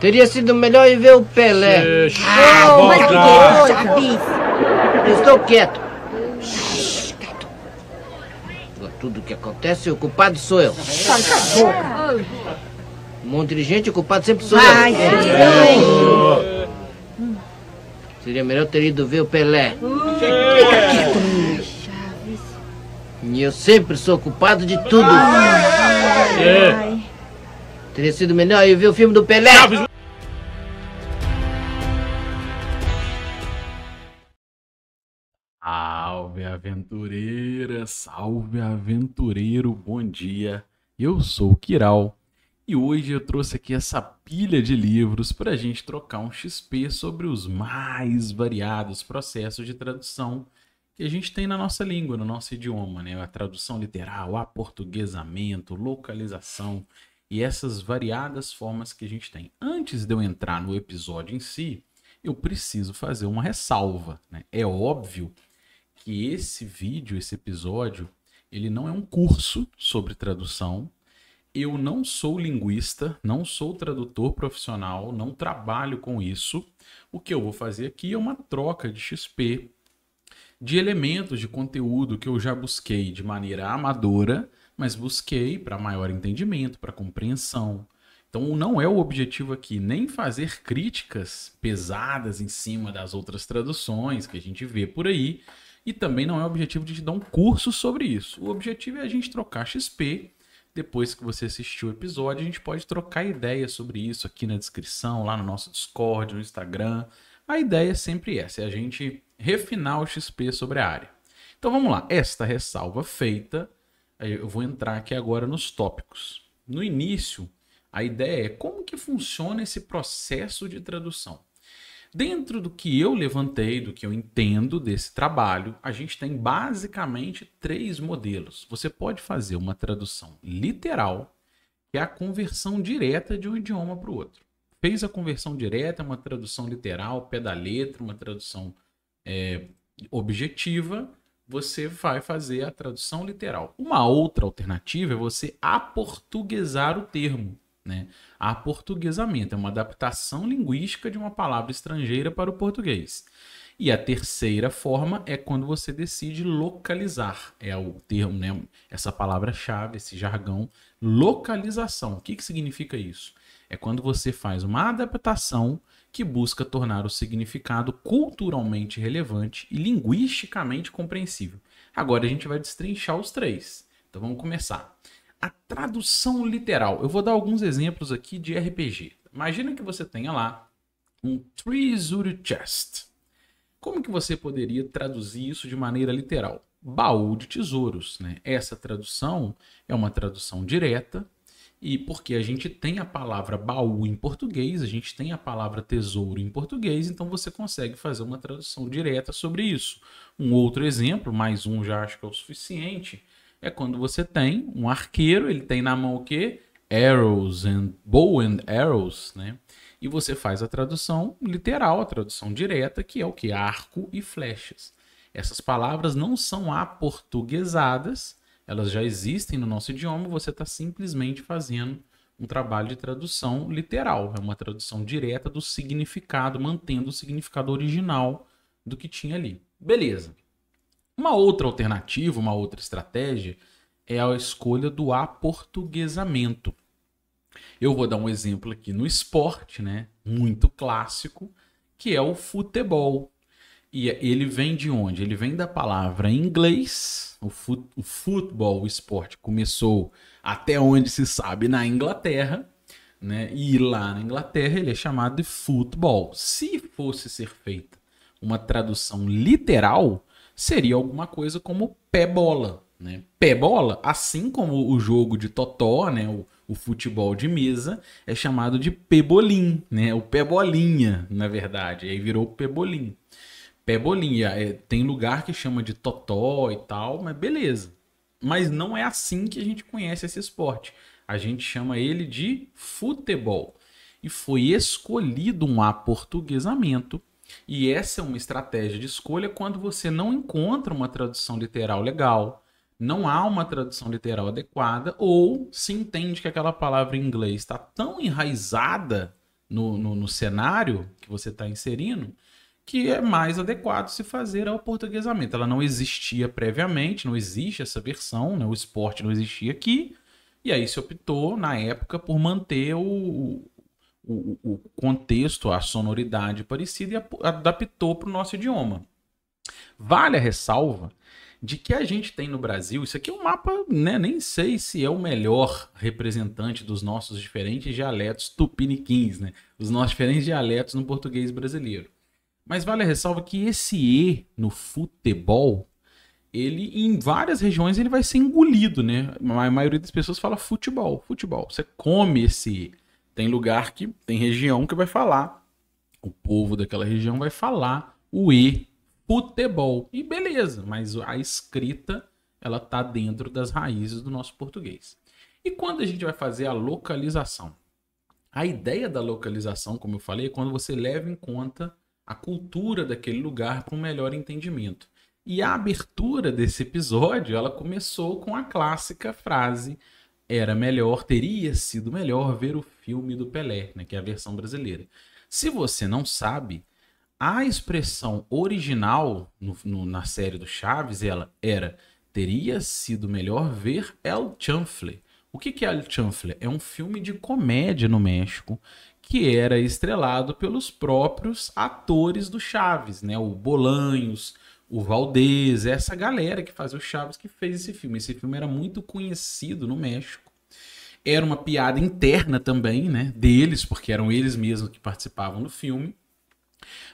Teria sido melhor ir ver o Pelé. Shhh, é ah, mas que Estou quieto. Shhh, quieto. Por tudo que acontece, o culpado sou eu. Um monte de gente, o culpado sempre sou Vai, eu. É. Seria melhor ter ido ver o Pelé. Fica é. quieto, E eu sempre sou culpado de tudo. É. Ai, ai, ai. Teria sido melhor eu ver o filme do Pelé. Chaves. Salve aventureira, salve aventureiro, bom dia. Eu sou o Kiral e hoje eu trouxe aqui essa pilha de livros para a gente trocar um XP sobre os mais variados processos de tradução que a gente tem na nossa língua, no nosso idioma, né? A tradução literal, aportuguesamento, localização, e essas variadas formas que a gente tem. Antes de eu entrar no episódio em si, eu preciso fazer uma ressalva. Né? É óbvio que esse vídeo, esse episódio, ele não é um curso sobre tradução. Eu não sou linguista, não sou tradutor profissional, não trabalho com isso. O que eu vou fazer aqui é uma troca de XP de elementos de conteúdo que eu já busquei de maneira amadora mas busquei para maior entendimento, para compreensão. Então não é o objetivo aqui nem fazer críticas pesadas em cima das outras traduções que a gente vê por aí, e também não é o objetivo de te dar um curso sobre isso. O objetivo é a gente trocar XP. Depois que você assistiu o episódio, a gente pode trocar ideias sobre isso aqui na descrição, lá no nosso Discord, no Instagram. A ideia é sempre essa, é a gente refinar o XP sobre a área. Então vamos lá, esta ressalva feita, eu vou entrar aqui agora nos tópicos. No início, a ideia é como que funciona esse processo de tradução. Dentro do que eu levantei, do que eu entendo desse trabalho, a gente tem basicamente três modelos. Você pode fazer uma tradução literal, que é a conversão direta de um idioma para o outro. Fez a conversão direta, é uma tradução literal, pé da letra, uma tradução é, objetiva, você vai fazer a tradução literal. Uma outra alternativa é você aportuguesar o termo. Né? Aportuguesamento é uma adaptação linguística de uma palavra estrangeira para o português. E a terceira forma é quando você decide localizar. É o termo, né? Essa palavra-chave, esse jargão, localização. O que, que significa isso? É quando você faz uma adaptação que busca tornar o significado culturalmente relevante e linguisticamente compreensível. Agora a gente vai destrinchar os três. Então vamos começar. A tradução literal. Eu vou dar alguns exemplos aqui de RPG. Imagina que você tenha lá um Treasure Chest. Como que você poderia traduzir isso de maneira literal? Baú de tesouros, né? Essa tradução é uma tradução direta e porque a gente tem a palavra baú em português, a gente tem a palavra tesouro em português, então você consegue fazer uma tradução direta sobre isso. Um outro exemplo, mais um já acho que é o suficiente, é quando você tem um arqueiro, ele tem na mão o quê? Arrows and bow and arrows, né? e você faz a tradução literal, a tradução direta, que é o que? Arco e flechas. Essas palavras não são aportuguesadas, elas já existem no nosso idioma, você está simplesmente fazendo um trabalho de tradução literal, é uma tradução direta do significado, mantendo o significado original do que tinha ali. Beleza. Uma outra alternativa, uma outra estratégia é a escolha do aportuguesamento. Eu vou dar um exemplo aqui no esporte, né? Muito clássico, que é o futebol. E ele vem de onde? Ele vem da palavra em inglês. O, fut, o futebol, o esporte, começou até onde se sabe na Inglaterra. Né? E lá na Inglaterra ele é chamado de futebol. Se fosse ser feita uma tradução literal, seria alguma coisa como pé-bola. Né? Pé-bola, assim como o jogo de totó, né? o, o futebol de mesa, é chamado de pebolim, né? o pebolinha, na verdade. Aí virou pebolim. Pebolinha, é, é, tem lugar que chama de totó e tal, mas beleza. Mas não é assim que a gente conhece esse esporte. A gente chama ele de futebol. E foi escolhido um aportuguesamento e essa é uma estratégia de escolha quando você não encontra uma tradução literal legal, não há uma tradução literal adequada, ou se entende que aquela palavra em inglês está tão enraizada no, no, no cenário que você está inserindo, que é mais adequado se fazer ao portuguesamento. Ela não existia previamente, não existe essa versão, né? o esporte não existia aqui, e aí se optou, na época, por manter o, o, o contexto, a sonoridade parecida e adaptou para o nosso idioma. Vale a ressalva de que a gente tem no Brasil, isso aqui é um mapa, né, nem sei se é o melhor representante dos nossos diferentes dialetos tupiniquins, né? Os nossos diferentes dialetos no português brasileiro. Mas vale a ressalva que esse E no futebol, ele em várias regiões ele vai ser engolido, né? A maioria das pessoas fala futebol, futebol. Você come esse E. Tem lugar que, tem região que vai falar, o povo daquela região vai falar o E futebol. E beleza, mas a escrita ela tá dentro das raízes do nosso português. E quando a gente vai fazer a localização? A ideia da localização, como eu falei, é quando você leva em conta a cultura daquele lugar para um melhor entendimento. E a abertura desse episódio, ela começou com a clássica frase era melhor, teria sido melhor ver o filme do Pelé, né, que é a versão brasileira. Se você não sabe, a expressão original no, no, na série do Chaves ela era teria sido melhor ver El Chanfle. O que, que é El Chanfle? É um filme de comédia no México que era estrelado pelos próprios atores do Chaves, né? O Bolanhos, o Valdez, essa galera que fazia o Chaves que fez esse filme. Esse filme era muito conhecido no México. Era uma piada interna também, né? Deles, porque eram eles mesmos que participavam do filme.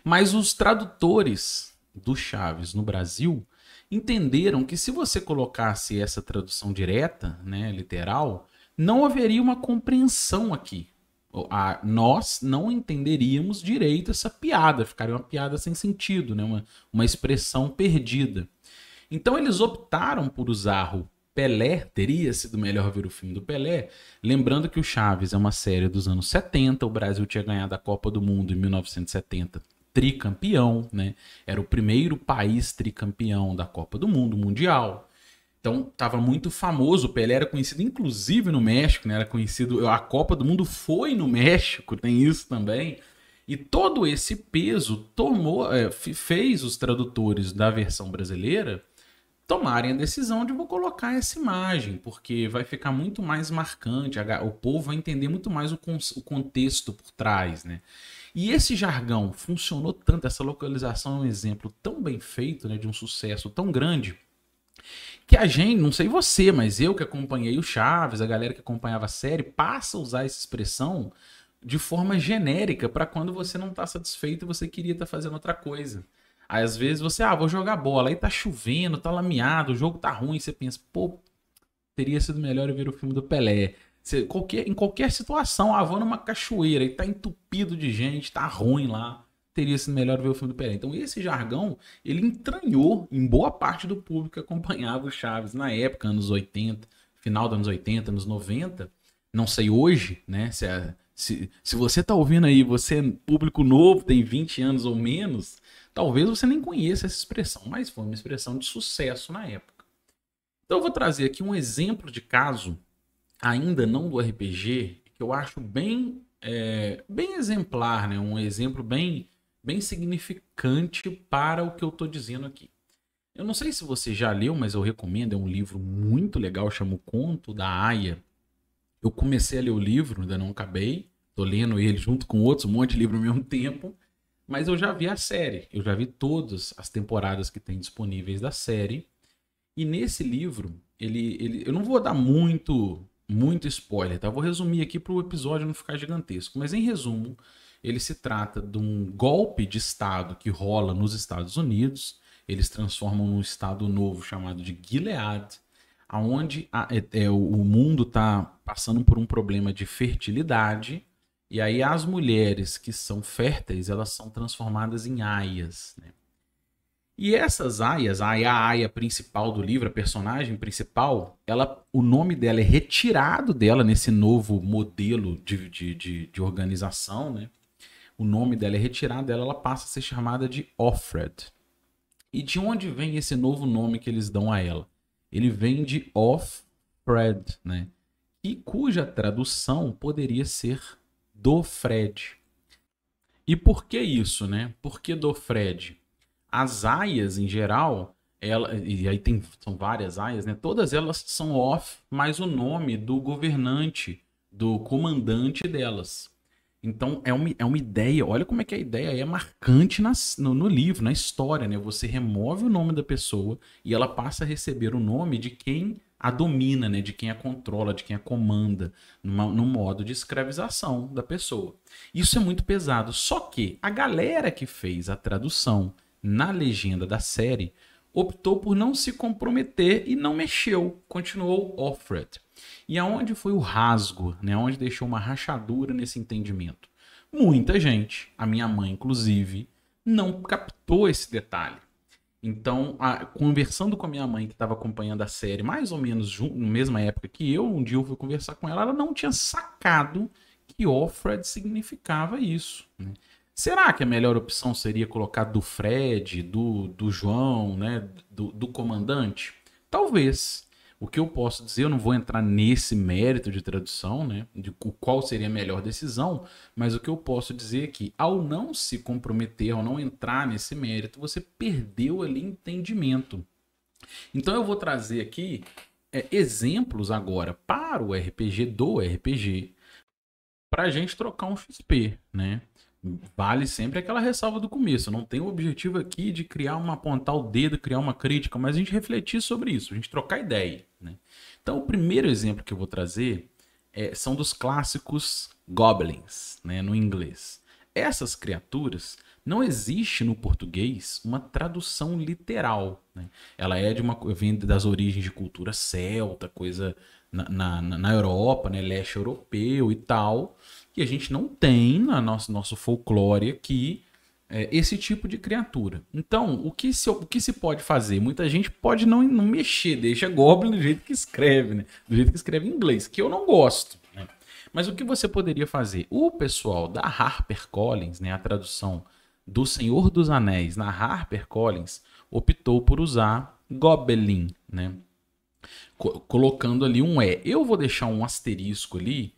Mas os tradutores do Chaves no Brasil entenderam que se você colocasse essa tradução direta, né, literal, não haveria uma compreensão aqui. A, nós não entenderíamos direito essa piada, ficaria uma piada sem sentido, né, uma, uma expressão perdida. Então eles optaram por usar o Pelé teria sido melhor ver o filme do Pelé. Lembrando que o Chaves é uma série dos anos 70, o Brasil tinha ganhado a Copa do Mundo em 1970, tricampeão, né? Era o primeiro país tricampeão da Copa do Mundo, mundial. Então, estava muito famoso. O Pelé era conhecido, inclusive, no México, né? Era conhecido. A Copa do Mundo foi no México, tem isso também. E todo esse peso tomou, é, fez os tradutores da versão brasileira tomarem a decisão de vou colocar essa imagem, porque vai ficar muito mais marcante, o povo vai entender muito mais o, o contexto por trás, né? E esse jargão funcionou tanto, essa localização é um exemplo tão bem feito, né, de um sucesso tão grande, que a gente, não sei você, mas eu que acompanhei o Chaves, a galera que acompanhava a série, passa a usar essa expressão de forma genérica para quando você não está satisfeito e você queria estar tá fazendo outra coisa. Às vezes você, ah, vou jogar bola, aí tá chovendo, tá lameado, o jogo tá ruim, você pensa, pô, teria sido melhor eu ver o filme do Pelé. Você, qualquer, em qualquer situação, ah, vou numa cachoeira e tá entupido de gente, tá ruim lá, teria sido melhor ver o filme do Pelé. Então esse jargão, ele entranhou em boa parte do público que acompanhava o Chaves na época, anos 80, final dos anos 80, anos 90, não sei hoje, né, se é... Se, se você está ouvindo aí, você é público novo, tem 20 anos ou menos, talvez você nem conheça essa expressão, mas foi uma expressão de sucesso na época. Então eu vou trazer aqui um exemplo de caso, ainda não do RPG, que eu acho bem, é, bem exemplar, né? um exemplo bem, bem significante para o que eu estou dizendo aqui. Eu não sei se você já leu, mas eu recomendo, é um livro muito legal, chama O Conto da Aya eu comecei a ler o livro, ainda não acabei. Tô lendo ele junto com outros, um monte de livro ao mesmo tempo. Mas eu já vi a série, eu já vi todas as temporadas que tem disponíveis da série. E nesse livro, ele, ele, eu não vou dar muito, muito spoiler, tá? vou resumir aqui para o episódio não ficar gigantesco. Mas em resumo, ele se trata de um golpe de Estado que rola nos Estados Unidos. Eles transformam num Estado novo chamado de Gilead aonde a, é, é o mundo está passando por um problema de fertilidade e aí as mulheres que são férteis elas são transformadas em aias. Né? E essas aias, a aia, aia principal do livro, a personagem principal, ela, o nome dela é retirado dela nesse novo modelo de, de, de, de organização, né? O nome dela é retirado dela, ela passa a ser chamada de Offred. E de onde vem esse novo nome que eles dão a ela? ele vem de off Fred, né? E cuja tradução poderia ser do Fred. E por que isso, né? Por que do Fred? As aias, em geral, ela, e aí tem, são várias aias, né? Todas elas são off, mais o nome do governante, do comandante delas. Então é uma, é uma ideia, olha como é que a ideia é marcante no, no, livro, na história, né? Você remove o nome da pessoa e ela passa a receber o nome de quem a domina, né? De quem a controla, de quem a comanda, numa, no modo de escravização da pessoa. Isso é muito pesado. Só que a galera que fez a tradução na legenda da série optou por não se comprometer e não mexeu, continuou Offred. E aonde foi o rasgo, né? Onde deixou uma rachadura nesse entendimento? Muita gente, a minha mãe inclusive, não captou esse detalhe. Então, a, conversando com a minha mãe, que estava acompanhando a série mais ou menos na mesma época que eu, um dia eu fui conversar com ela, ela não tinha sacado que Offred significava isso. Né? Será que a melhor opção seria colocar do Fred, do, do João, né, do, do comandante? Talvez. O que eu posso dizer, eu não vou entrar nesse mérito de tradução, né? De qual seria a melhor decisão, mas o que eu posso dizer é que, ao não se comprometer, ao não entrar nesse mérito, você perdeu ali entendimento. Então eu vou trazer aqui é, exemplos agora para o RPG do RPG, para a gente trocar um XP, né? vale sempre aquela ressalva do começo. Não tem o objetivo aqui de criar uma apontar o dedo, criar uma crítica, mas a gente refletir sobre isso, a gente trocar ideia. Né? Então, o primeiro exemplo que eu vou trazer é, são dos clássicos goblins, né, no inglês. Essas criaturas não existe no português uma tradução literal. Né? Ela é de uma vem das origens de cultura celta, coisa na, na, na Europa, né? leste europeu e tal, que a gente não tem no nosso, nosso folclore aqui é, esse tipo de criatura. Então, o que, se, o que se pode fazer? Muita gente pode não, não mexer, deixa Goblin do jeito que escreve, né? Do jeito que escreve em inglês, que eu não gosto. Né? Mas o que você poderia fazer? O pessoal da HarperCollins, né, a tradução do Senhor dos Anéis na HarperCollins, optou por usar goblin, né? Co colocando ali um E. Eu vou deixar um asterisco ali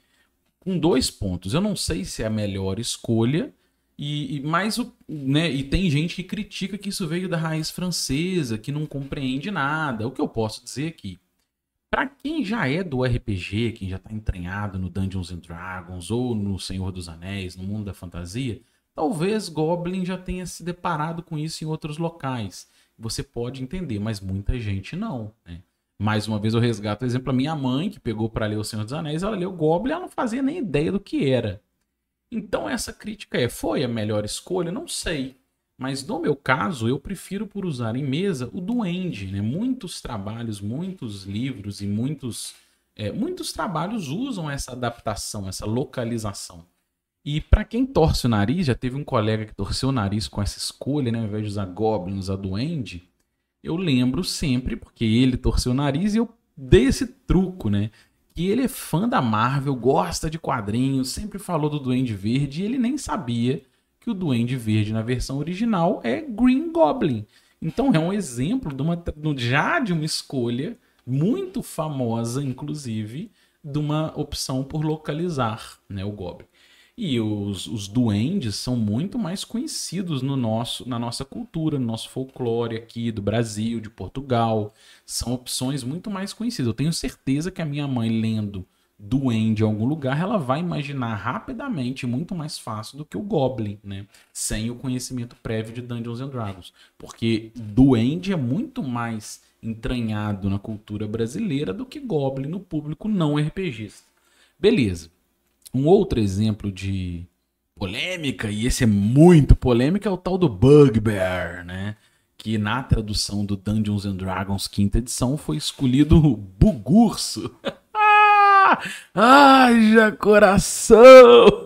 com dois pontos. Eu não sei se é a melhor escolha, e, e mais o, né, e tem gente que critica que isso veio da raiz francesa, que não compreende nada. O que eu posso dizer aqui? É para quem já é do RPG, quem já está entranhado no Dungeons and Dragons ou no Senhor dos Anéis, no mundo da fantasia, talvez Goblin já tenha se deparado com isso em outros locais. Você pode entender, mas muita gente não, né? Mais uma vez eu resgato o exemplo a minha mãe, que pegou para ler O Senhor dos Anéis, ela leu Goblin, ela não fazia nem ideia do que era. Então essa crítica é: foi a melhor escolha? Não sei. Mas no meu caso, eu prefiro por usar em mesa o Duende. Né? Muitos trabalhos, muitos livros e muitos, é, muitos trabalhos usam essa adaptação, essa localização. E para quem torce o nariz, já teve um colega que torceu o nariz com essa escolha, né? ao invés de usar Goblin, usar Duende. Eu lembro sempre, porque ele torceu o nariz e eu dei esse truco, né? que ele é fã da Marvel, gosta de quadrinhos, sempre falou do Duende Verde e ele nem sabia que o Duende Verde na versão original é Green Goblin. Então é um exemplo de uma, já de uma escolha muito famosa, inclusive, de uma opção por localizar né, o Goblin. E os, os duendes são muito mais conhecidos no nosso, na nossa cultura, no nosso folclore aqui do Brasil, de Portugal. São opções muito mais conhecidas. Eu tenho certeza que a minha mãe, lendo duende em algum lugar, ela vai imaginar rapidamente, muito mais fácil do que o Goblin, né? Sem o conhecimento prévio de Dungeons and Dragons. Porque duende é muito mais entranhado na cultura brasileira do que Goblin no público não RPGista. Beleza. Um outro exemplo de polêmica, e esse é muito polêmico, é o tal do Bugbear, né? Que na tradução do Dungeons and Dragons quinta edição foi escolhido o Bugurso. Haja coração!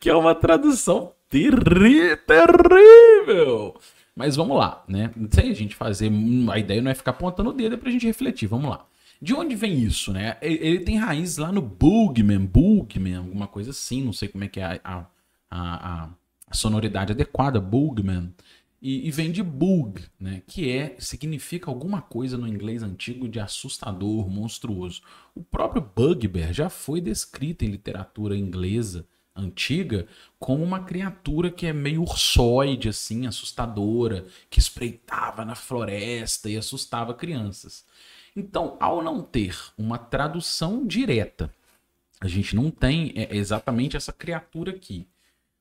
que é uma tradução terri terrível! Mas vamos lá, né? Sem a gente fazer. A ideia não é ficar apontando o dedo, é pra gente refletir. Vamos lá. De onde vem isso, né? Ele tem raiz lá no Bugman, Bugman, alguma coisa assim, não sei como é que é a, a, a, sonoridade adequada, Bugman. E, e, vem de bug, né? Que é, significa alguma coisa no inglês antigo de assustador, monstruoso. O próprio bugbear já foi descrito em literatura inglesa antiga como uma criatura que é meio ursoide, assim, assustadora, que espreitava na floresta e assustava crianças. Então, ao não ter uma tradução direta, a gente não tem é, exatamente essa criatura aqui.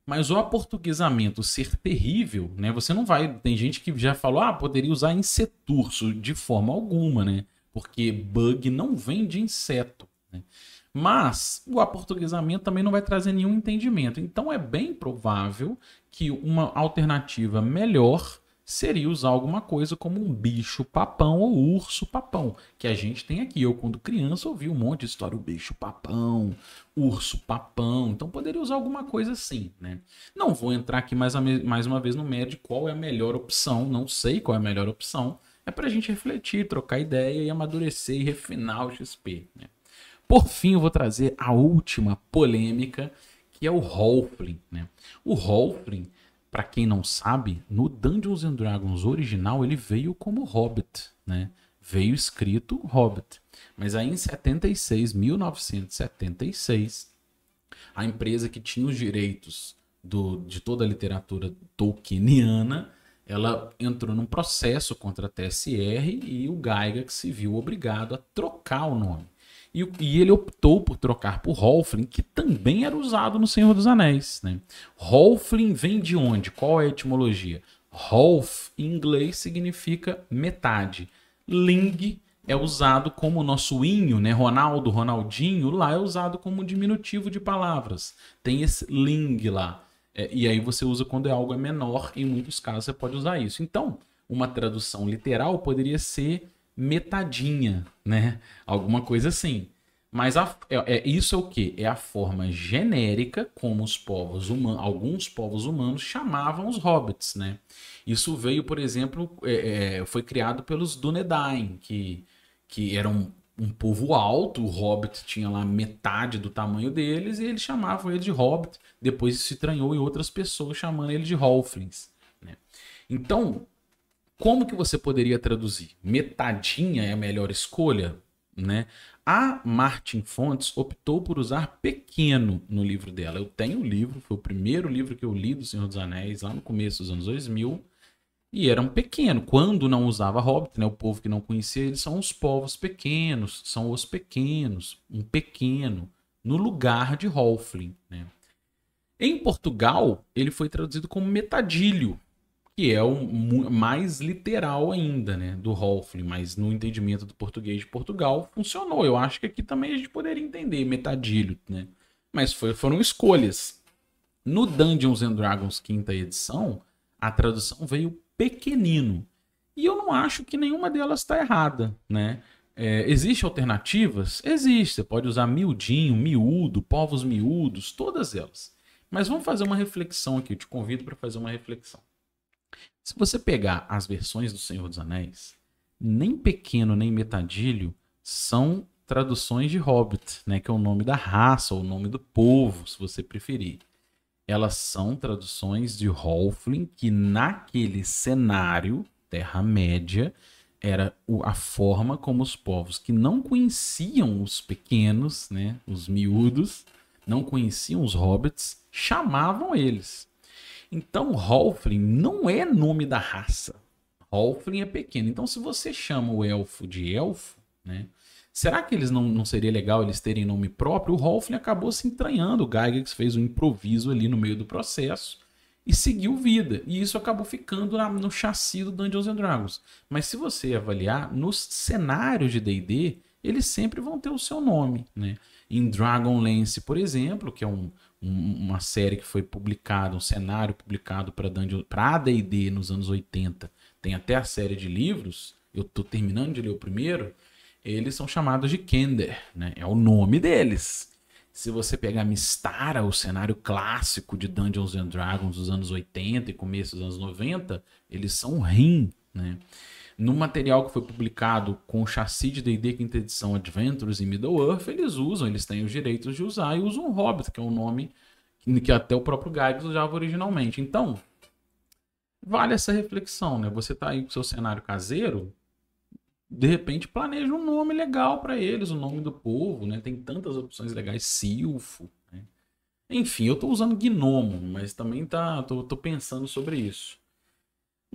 Mas o aportuguesamento ser terrível, né? Você não vai. Tem gente que já falou, ah, poderia usar inseturso de forma alguma, né? Porque bug não vem de inseto. Né? Mas o aportuguesamento também não vai trazer nenhum entendimento. Então é bem provável que uma alternativa melhor seria usar alguma coisa como um bicho papão ou urso papão, que a gente tem aqui. Eu, quando criança, ouvi um monte de história: o bicho papão, urso papão. Então poderia usar alguma coisa assim, né? Não vou entrar aqui mais, mais uma vez no médio qual é a melhor opção, não sei qual é a melhor opção. É para a gente refletir, trocar ideia e amadurecer e refinar o XP. Né? Por fim, eu vou trazer a última polêmica, que é o Halfling. Né? O Halfling para quem não sabe, no Dungeons and Dragons original ele veio como Hobbit, né? Veio escrito Hobbit. Mas aí em 76, 1976, a empresa que tinha os direitos do, de toda a literatura tolkieniana, ela entrou num processo contra a TSR e o Geiger se viu obrigado a trocar o nome. E, e, ele optou por trocar por Rolfling, que também era usado no Senhor dos Anéis. Né? Rolfling vem de onde? Qual é a etimologia? Rolf, em inglês, significa metade. Ling é usado como nosso inho, né? Ronaldo, Ronaldinho, lá é usado como diminutivo de palavras. Tem esse ling lá. É, e aí você usa quando é algo é menor, em muitos casos você pode usar isso. Então, uma tradução literal poderia ser metadinha, né? Alguma coisa assim. Mas a, é, é, isso é o que? É a forma genérica como os povos humanos, alguns povos humanos chamavam os hobbits, né? Isso veio, por exemplo, é, é foi criado pelos Dunedain, que, que eram um povo alto, o hobbit tinha lá metade do tamanho deles, e eles chamavam ele de hobbit. Depois isso se estranhou e outras pessoas chamando ele de halflings. Né? Então, como que você poderia traduzir? Metadinha é a melhor escolha, né? A Martin Fontes optou por usar pequeno no livro dela. Eu tenho o um livro, foi o primeiro livro que eu li do Senhor dos Anéis, lá no começo dos anos 2000, e era um pequeno. Quando não usava Hobbit, né, o povo que não conhecia, eles são os povos pequenos, são os pequenos, um pequeno, no lugar de Holfling. Né? Em Portugal, ele foi traduzido como metadilho, que é o mais literal ainda, né, do Rolfling, mas no entendimento do português de Portugal funcionou. Eu acho que aqui também a gente poderia entender metadilho, né? Mas foi, foram escolhas. No Dungeons and Dragons quinta edição, a tradução veio pequenino. E eu não acho que nenhuma delas está errada, né? É, Existem alternativas? Existe. Você pode usar miudinho, miúdo, povos miúdos, todas elas. Mas vamos fazer uma reflexão aqui. Eu te convido para fazer uma reflexão. Se você pegar as versões do Senhor dos Anéis, nem Pequeno nem Metadilho são traduções de Hobbit, né, que é o nome da raça ou o nome do povo, se você preferir. Elas são traduções de Halfling, que naquele cenário, Terra-média, era a forma como os povos que não conheciam os pequenos, né, os miúdos, não conheciam os hobbits, chamavam eles. Então, Halfling não é nome da raça. Halfling é pequeno. Então, se você chama o elfo de elfo, né? Será que eles não, não seria legal eles terem nome próprio? O Halfling acabou se entranhando. O Gygax fez um improviso ali no meio do processo e seguiu vida. E isso acabou ficando na, no chassi do Dungeons and Dragons. Mas se você avaliar, nos cenários de D&D, eles sempre vão ter o seu nome, né? Em Dragonlance, por exemplo, que é um, uma série que foi publicada, um cenário publicado para AD&D nos anos 80. Tem até a série de livros, eu estou terminando de ler o primeiro, eles são chamados de Kender, né? É o nome deles. Se você pegar Mistara, o cenário clássico de Dungeons and Dragons dos anos 80 e começo dos anos 90, eles são Rim, né? No material que foi publicado com o chassi de D&D Quinta Edição Adventures e Middle-earth, eles usam, eles têm os direitos de usar e usam Hobbit, que é um nome que até o próprio Guides usava originalmente. Então, vale essa reflexão, né? Você tá aí com seu cenário caseiro, de repente planeja um nome legal para eles, o um nome do povo, né? Tem tantas opções legais, Silfo, né? Enfim, eu tô usando Gnomo, mas também tá, tô, tô pensando sobre isso.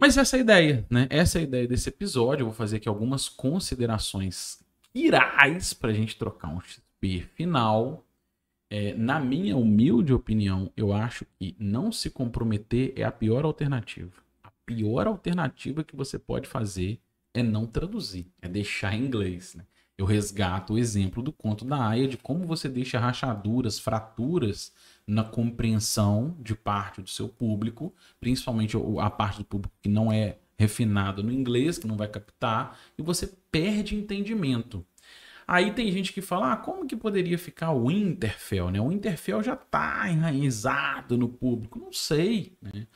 Mas essa é a ideia, né? Essa é a ideia desse episódio. Eu vou fazer aqui algumas considerações irais para a gente trocar um XP final. É, na minha humilde opinião, eu acho que não se comprometer é a pior alternativa. A pior alternativa que você pode fazer é não traduzir, é deixar em inglês. Né? Eu resgato o exemplo do conto da Aya de como você deixa rachaduras, fraturas na compreensão de parte do seu público, principalmente a parte do público que não é refinado no inglês, que não vai captar, e você perde entendimento. Aí tem gente que fala, ah, como que poderia ficar o Interfell, né? O Interfell já está enraizado no público, não sei, né?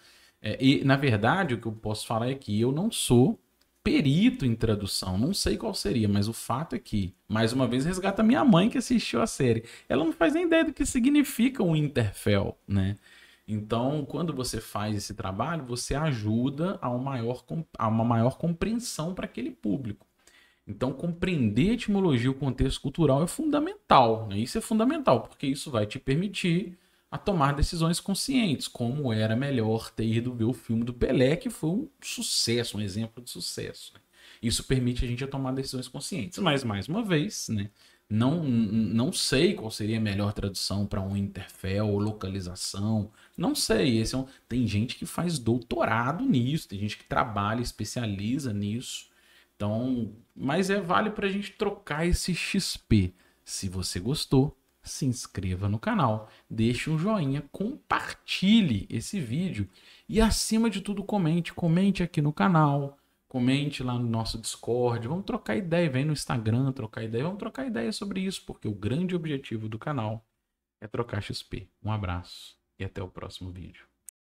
É, e, na verdade, o que eu posso falar é que eu não sou perito em tradução, não sei qual seria, mas o fato é que, mais uma vez, resgata minha mãe que assistiu a série. Ela não faz nem ideia do que significa um Interfell, né? Então, quando você faz esse trabalho, você ajuda a, um maior, a uma maior compreensão para aquele público. Então, compreender a etimologia e o contexto cultural é fundamental. Né? Isso é fundamental, porque isso vai te permitir a tomar decisões conscientes, como era melhor ter ido ver o filme do Pelé, que foi um sucesso, um exemplo de sucesso. Né? Isso permite a gente a tomar decisões conscientes. Mas, mais uma vez, né, não, não sei qual seria a melhor tradução para um interfel ou localização. Não sei. Esse é um... Tem gente que faz doutorado nisso, tem gente que trabalha, especializa nisso. Então, mas é vale para a gente trocar esse XP. Se você gostou, se inscreva no canal, deixe um joinha, compartilhe esse vídeo e acima de tudo comente, comente aqui no canal, comente lá no nosso Discord, vamos trocar ideia, vem no Instagram trocar ideia, vamos trocar ideia sobre isso, porque o grande objetivo do canal é trocar XP. Um abraço e até o próximo vídeo.